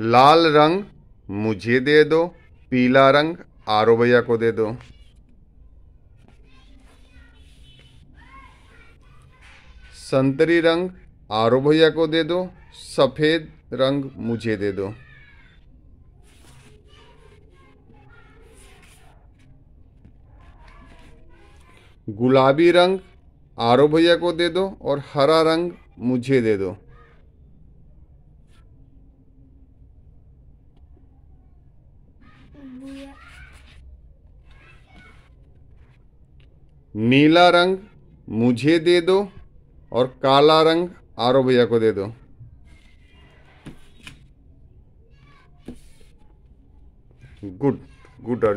लाल रंग मुझे दे दो पीला रंग आरो भैया को दे दो संतरी रंग आरो भैया को दे दो सफ़ेद रंग मुझे दे दो गुलाबी रंग आरो भैया को दे दो और हरा रंग मुझे दे दो नीला रंग मुझे दे दो और काला रंग आरो भैया को दे दो गुड गुड